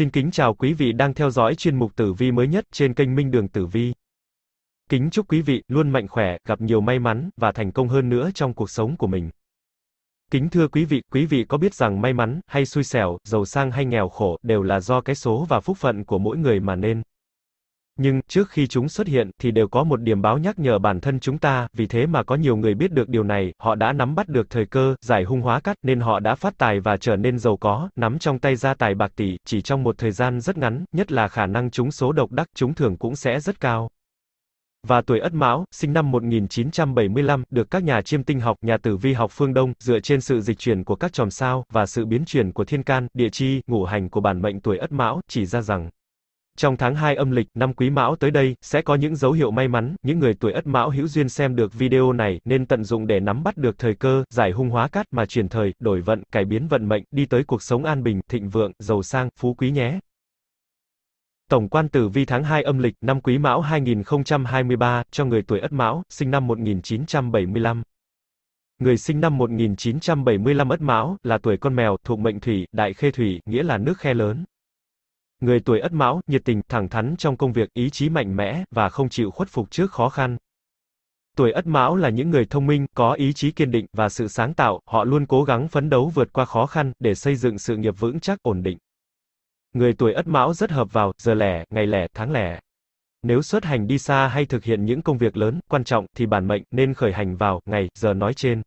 Xin kính chào quý vị đang theo dõi chuyên mục Tử Vi mới nhất trên kênh Minh Đường Tử Vi. Kính chúc quý vị luôn mạnh khỏe, gặp nhiều may mắn và thành công hơn nữa trong cuộc sống của mình. Kính thưa quý vị, quý vị có biết rằng may mắn hay xui xẻo, giàu sang hay nghèo khổ đều là do cái số và phúc phận của mỗi người mà nên. Nhưng, trước khi chúng xuất hiện, thì đều có một điểm báo nhắc nhở bản thân chúng ta, vì thế mà có nhiều người biết được điều này, họ đã nắm bắt được thời cơ, giải hung hóa cắt, nên họ đã phát tài và trở nên giàu có, nắm trong tay gia tài bạc tỷ, chỉ trong một thời gian rất ngắn, nhất là khả năng chúng số độc đắc, chúng thường cũng sẽ rất cao. Và tuổi Ất Mão, sinh năm 1975, được các nhà chiêm tinh học, nhà tử vi học phương Đông, dựa trên sự dịch chuyển của các chòm sao, và sự biến chuyển của thiên can, địa chi, ngũ hành của bản mệnh tuổi Ất Mão, chỉ ra rằng, trong tháng 2 âm lịch, năm Quý Mão tới đây, sẽ có những dấu hiệu may mắn, những người tuổi Ất Mão hữu duyên xem được video này, nên tận dụng để nắm bắt được thời cơ, giải hung hóa cát mà chuyển thời, đổi vận, cải biến vận mệnh, đi tới cuộc sống an bình, thịnh vượng, giàu sang, phú quý nhé. Tổng quan tử vi tháng 2 âm lịch năm Quý Mão 2023 cho người tuổi Ất Mão, sinh năm 1975. Người sinh năm 1975 Ất Mão là tuổi con mèo, thuộc mệnh thủy, đại khê thủy, nghĩa là nước khe lớn. Người tuổi Ất Mão, nhiệt tình, thẳng thắn trong công việc, ý chí mạnh mẽ và không chịu khuất phục trước khó khăn. Tuổi Ất Mão là những người thông minh, có ý chí kiên định và sự sáng tạo, họ luôn cố gắng phấn đấu vượt qua khó khăn để xây dựng sự nghiệp vững chắc ổn định. Người tuổi Ất Mão rất hợp vào giờ lẻ, ngày lẻ, tháng lẻ. Nếu xuất hành đi xa hay thực hiện những công việc lớn, quan trọng thì bản mệnh nên khởi hành vào ngày giờ nói trên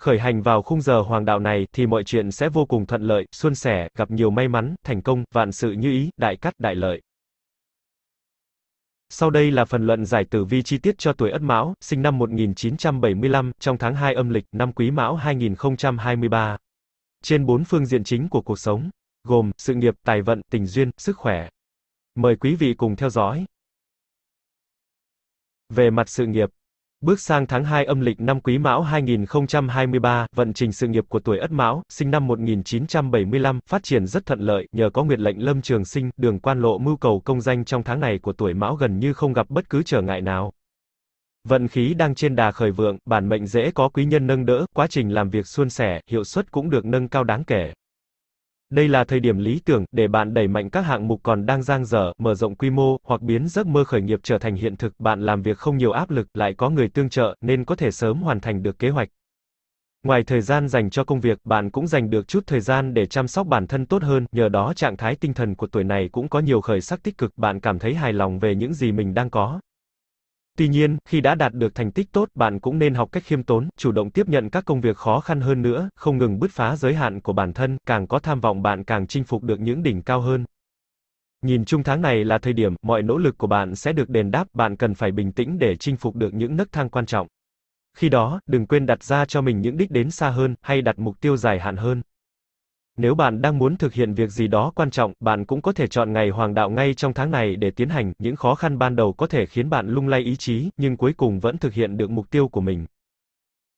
khởi hành vào khung giờ hoàng đạo này thì mọi chuyện sẽ vô cùng thuận lợi, suôn sẻ, gặp nhiều may mắn, thành công, vạn sự như ý, đại cát đại lợi. Sau đây là phần luận giải tử vi chi tiết cho tuổi Ất Mão, sinh năm 1975, trong tháng 2 âm lịch, năm Quý Mão 2023. Trên bốn phương diện chính của cuộc sống, gồm sự nghiệp, tài vận, tình duyên, sức khỏe. Mời quý vị cùng theo dõi. Về mặt sự nghiệp, Bước sang tháng 2 âm lịch năm Quý Mão 2023, vận trình sự nghiệp của tuổi Ất Mão, sinh năm 1975, phát triển rất thuận lợi, nhờ có nguyệt lệnh Lâm Trường Sinh, đường quan lộ mưu cầu công danh trong tháng này của tuổi Mão gần như không gặp bất cứ trở ngại nào. Vận khí đang trên đà khởi vượng, bản mệnh dễ có quý nhân nâng đỡ, quá trình làm việc suôn sẻ, hiệu suất cũng được nâng cao đáng kể. Đây là thời điểm lý tưởng để bạn đẩy mạnh các hạng mục còn đang dang dở, mở rộng quy mô hoặc biến giấc mơ khởi nghiệp trở thành hiện thực. Bạn làm việc không nhiều áp lực, lại có người tương trợ nên có thể sớm hoàn thành được kế hoạch. Ngoài thời gian dành cho công việc, bạn cũng dành được chút thời gian để chăm sóc bản thân tốt hơn, nhờ đó trạng thái tinh thần của tuổi này cũng có nhiều khởi sắc tích cực, bạn cảm thấy hài lòng về những gì mình đang có. Tuy nhiên, khi đã đạt được thành tích tốt, bạn cũng nên học cách khiêm tốn, chủ động tiếp nhận các công việc khó khăn hơn nữa, không ngừng bứt phá giới hạn của bản thân, càng có tham vọng bạn càng chinh phục được những đỉnh cao hơn. Nhìn chung tháng này là thời điểm mọi nỗ lực của bạn sẽ được đền đáp, bạn cần phải bình tĩnh để chinh phục được những nấc thang quan trọng. Khi đó, đừng quên đặt ra cho mình những đích đến xa hơn, hay đặt mục tiêu dài hạn hơn. Nếu bạn đang muốn thực hiện việc gì đó quan trọng, bạn cũng có thể chọn ngày hoàng đạo ngay trong tháng này để tiến hành, những khó khăn ban đầu có thể khiến bạn lung lay ý chí, nhưng cuối cùng vẫn thực hiện được mục tiêu của mình.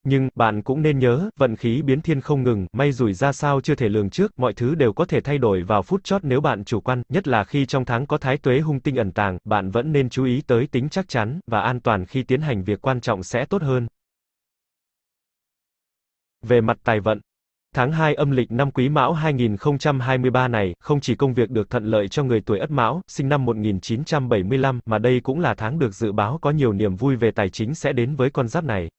Nhưng, bạn cũng nên nhớ, vận khí biến thiên không ngừng, may rủi ra sao chưa thể lường trước, mọi thứ đều có thể thay đổi vào phút chót nếu bạn chủ quan, nhất là khi trong tháng có thái tuế hung tinh ẩn tàng, bạn vẫn nên chú ý tới tính chắc chắn, và an toàn khi tiến hành việc quan trọng sẽ tốt hơn. Về mặt tài vận, Tháng 2 âm lịch năm Quý Mão 2023 này, không chỉ công việc được thuận lợi cho người tuổi Ất Mão, sinh năm 1975, mà đây cũng là tháng được dự báo có nhiều niềm vui về tài chính sẽ đến với con giáp này.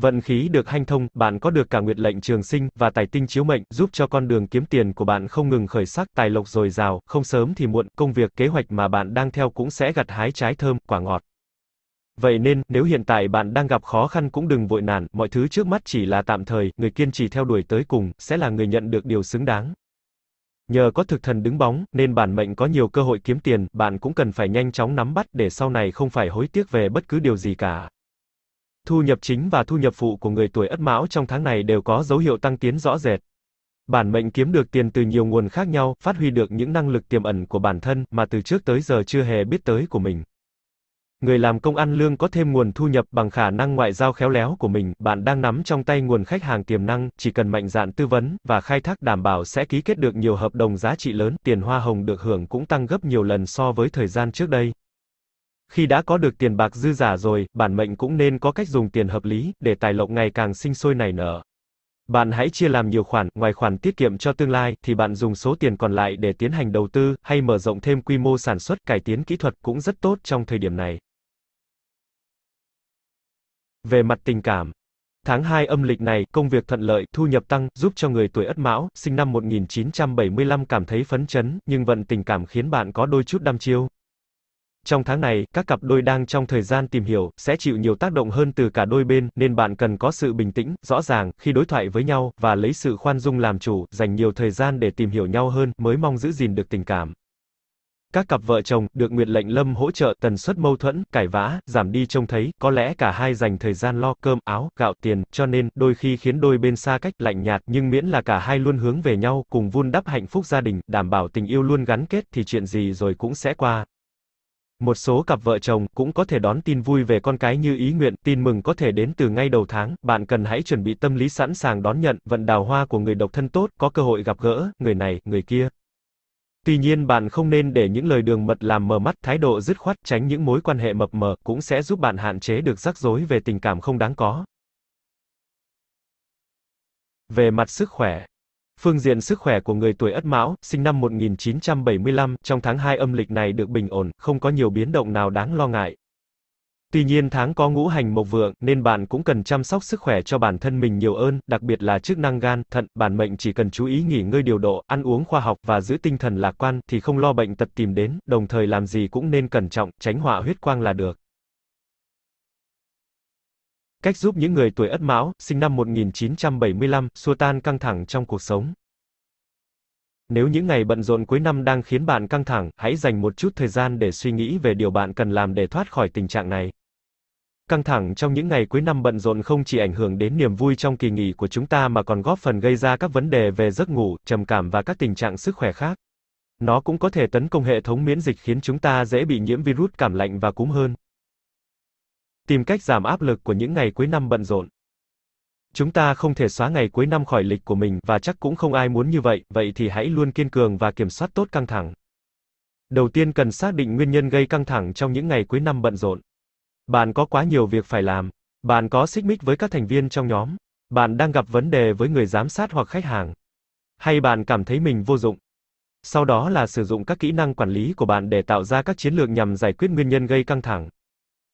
Vận khí được hanh thông, bạn có được cả nguyệt lệnh trường sinh và tài tinh chiếu mệnh, giúp cho con đường kiếm tiền của bạn không ngừng khởi sắc, tài lộc dồi dào, không sớm thì muộn, công việc kế hoạch mà bạn đang theo cũng sẽ gặt hái trái thơm, quả ngọt. Vậy nên, nếu hiện tại bạn đang gặp khó khăn cũng đừng vội nản, mọi thứ trước mắt chỉ là tạm thời, người kiên trì theo đuổi tới cùng, sẽ là người nhận được điều xứng đáng. Nhờ có thực thần đứng bóng, nên bản mệnh có nhiều cơ hội kiếm tiền, bạn cũng cần phải nhanh chóng nắm bắt để sau này không phải hối tiếc về bất cứ điều gì cả. Thu nhập chính và thu nhập phụ của người tuổi Ất Mão trong tháng này đều có dấu hiệu tăng tiến rõ rệt. Bản mệnh kiếm được tiền từ nhiều nguồn khác nhau, phát huy được những năng lực tiềm ẩn của bản thân mà từ trước tới giờ chưa hề biết tới của mình. Người làm công ăn lương có thêm nguồn thu nhập bằng khả năng ngoại giao khéo léo của mình, bạn đang nắm trong tay nguồn khách hàng tiềm năng, chỉ cần mạnh dạn tư vấn và khai thác đảm bảo sẽ ký kết được nhiều hợp đồng giá trị lớn, tiền hoa hồng được hưởng cũng tăng gấp nhiều lần so với thời gian trước đây. Khi đã có được tiền bạc dư giả rồi, bản mệnh cũng nên có cách dùng tiền hợp lý để tài lộc ngày càng sinh sôi nảy nở. Bạn hãy chia làm nhiều khoản, ngoài khoản tiết kiệm cho tương lai thì bạn dùng số tiền còn lại để tiến hành đầu tư hay mở rộng thêm quy mô sản xuất, cải tiến kỹ thuật cũng rất tốt trong thời điểm này. Về mặt tình cảm, Tháng 2 âm lịch này, công việc thuận lợi, thu nhập tăng, giúp cho người tuổi Ất Mão, sinh năm 1975 cảm thấy phấn chấn, nhưng vận tình cảm khiến bạn có đôi chút đăm chiêu. Trong tháng này, các cặp đôi đang trong thời gian tìm hiểu, sẽ chịu nhiều tác động hơn từ cả đôi bên, nên bạn cần có sự bình tĩnh, rõ ràng, khi đối thoại với nhau, và lấy sự khoan dung làm chủ, dành nhiều thời gian để tìm hiểu nhau hơn, mới mong giữ gìn được tình cảm. Các cặp vợ chồng được Nguyệt Lệnh Lâm hỗ trợ tần suất mâu thuẫn, cải vã, giảm đi trông thấy, có lẽ cả hai dành thời gian lo cơm, áo, gạo, tiền, cho nên đôi khi khiến đôi bên xa cách, lạnh nhạt, nhưng miễn là cả hai luôn hướng về nhau, cùng vun đắp hạnh phúc gia đình, đảm bảo tình yêu luôn gắn kết thì chuyện gì rồi cũng sẽ qua. Một số cặp vợ chồng cũng có thể đón tin vui về con cái như ý nguyện, tin mừng có thể đến từ ngay đầu tháng, bạn cần hãy chuẩn bị tâm lý sẵn sàng đón nhận vận đào hoa của người độc thân tốt, có cơ hội gặp gỡ người này, người kia. Tuy nhiên bạn không nên để những lời đường mật làm mờ mắt thái độ dứt khoát tránh những mối quan hệ mập mờ cũng sẽ giúp bạn hạn chế được rắc rối về tình cảm không đáng có. Về mặt sức khỏe Phương diện sức khỏe của người tuổi Ất Mão, sinh năm 1975, trong tháng 2 âm lịch này được bình ổn, không có nhiều biến động nào đáng lo ngại. Tuy nhiên tháng có ngũ hành mộc vượng, nên bạn cũng cần chăm sóc sức khỏe cho bản thân mình nhiều hơn, đặc biệt là chức năng gan, thận, bản mệnh chỉ cần chú ý nghỉ ngơi điều độ, ăn uống khoa học và giữ tinh thần lạc quan thì không lo bệnh tật tìm đến, đồng thời làm gì cũng nên cẩn trọng, tránh họa huyết quang là được. Cách giúp những người tuổi Ất Mão, sinh năm 1975, xua tan căng thẳng trong cuộc sống. Nếu những ngày bận rộn cuối năm đang khiến bạn căng thẳng, hãy dành một chút thời gian để suy nghĩ về điều bạn cần làm để thoát khỏi tình trạng này. Căng thẳng trong những ngày cuối năm bận rộn không chỉ ảnh hưởng đến niềm vui trong kỳ nghỉ của chúng ta mà còn góp phần gây ra các vấn đề về giấc ngủ, trầm cảm và các tình trạng sức khỏe khác. Nó cũng có thể tấn công hệ thống miễn dịch khiến chúng ta dễ bị nhiễm virus cảm lạnh và cúm hơn. Tìm cách giảm áp lực của những ngày cuối năm bận rộn. Chúng ta không thể xóa ngày cuối năm khỏi lịch của mình và chắc cũng không ai muốn như vậy, vậy thì hãy luôn kiên cường và kiểm soát tốt căng thẳng. Đầu tiên cần xác định nguyên nhân gây căng thẳng trong những ngày cuối năm bận rộn. Bạn có quá nhiều việc phải làm. Bạn có xích mích với các thành viên trong nhóm. Bạn đang gặp vấn đề với người giám sát hoặc khách hàng. Hay bạn cảm thấy mình vô dụng. Sau đó là sử dụng các kỹ năng quản lý của bạn để tạo ra các chiến lược nhằm giải quyết nguyên nhân gây căng thẳng.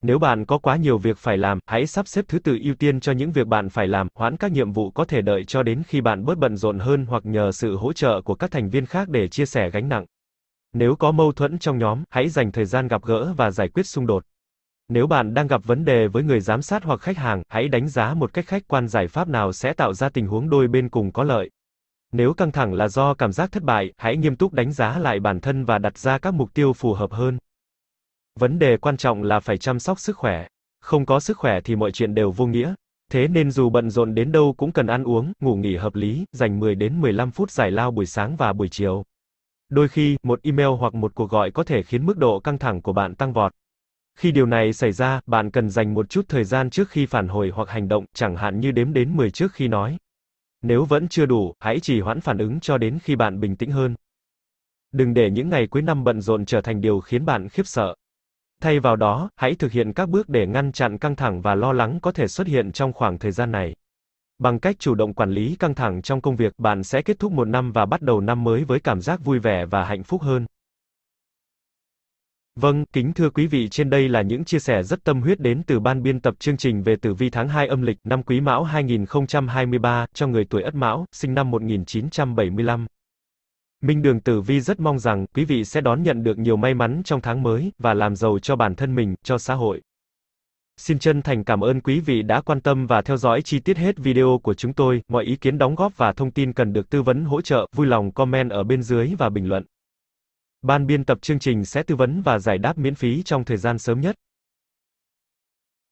Nếu bạn có quá nhiều việc phải làm, hãy sắp xếp thứ tự ưu tiên cho những việc bạn phải làm, hoãn các nhiệm vụ có thể đợi cho đến khi bạn bớt bận rộn hơn hoặc nhờ sự hỗ trợ của các thành viên khác để chia sẻ gánh nặng. Nếu có mâu thuẫn trong nhóm, hãy dành thời gian gặp gỡ và giải quyết xung đột. Nếu bạn đang gặp vấn đề với người giám sát hoặc khách hàng, hãy đánh giá một cách khách quan giải pháp nào sẽ tạo ra tình huống đôi bên cùng có lợi. Nếu căng thẳng là do cảm giác thất bại, hãy nghiêm túc đánh giá lại bản thân và đặt ra các mục tiêu phù hợp hơn. Vấn đề quan trọng là phải chăm sóc sức khỏe. Không có sức khỏe thì mọi chuyện đều vô nghĩa. Thế nên dù bận rộn đến đâu cũng cần ăn uống, ngủ nghỉ hợp lý, dành 10 đến 15 phút giải lao buổi sáng và buổi chiều. Đôi khi, một email hoặc một cuộc gọi có thể khiến mức độ căng thẳng của bạn tăng vọt. Khi điều này xảy ra, bạn cần dành một chút thời gian trước khi phản hồi hoặc hành động, chẳng hạn như đếm đến 10 trước khi nói. Nếu vẫn chưa đủ, hãy trì hoãn phản ứng cho đến khi bạn bình tĩnh hơn. Đừng để những ngày cuối năm bận rộn trở thành điều khiến bạn khiếp sợ. Thay vào đó, hãy thực hiện các bước để ngăn chặn căng thẳng và lo lắng có thể xuất hiện trong khoảng thời gian này. Bằng cách chủ động quản lý căng thẳng trong công việc, bạn sẽ kết thúc một năm và bắt đầu năm mới với cảm giác vui vẻ và hạnh phúc hơn. Vâng, kính thưa quý vị, trên đây là những chia sẻ rất tâm huyết đến từ ban biên tập chương trình về tử vi tháng 2 âm lịch năm Quý Mão 2023 cho người tuổi Ất Mão, sinh năm 1975. Minh Đường Tử Vi rất mong rằng quý vị sẽ đón nhận được nhiều may mắn trong tháng mới và làm giàu cho bản thân mình, cho xã hội. Xin chân thành cảm ơn quý vị đã quan tâm và theo dõi chi tiết hết video của chúng tôi. Mọi ý kiến đóng góp và thông tin cần được tư vấn hỗ trợ, vui lòng comment ở bên dưới và bình luận. Ban biên tập chương trình sẽ tư vấn và giải đáp miễn phí trong thời gian sớm nhất.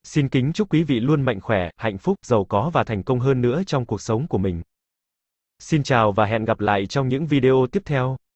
Xin kính chúc quý vị luôn mạnh khỏe, hạnh phúc, giàu có và thành công hơn nữa trong cuộc sống của mình. Xin chào và hẹn gặp lại trong những video tiếp theo.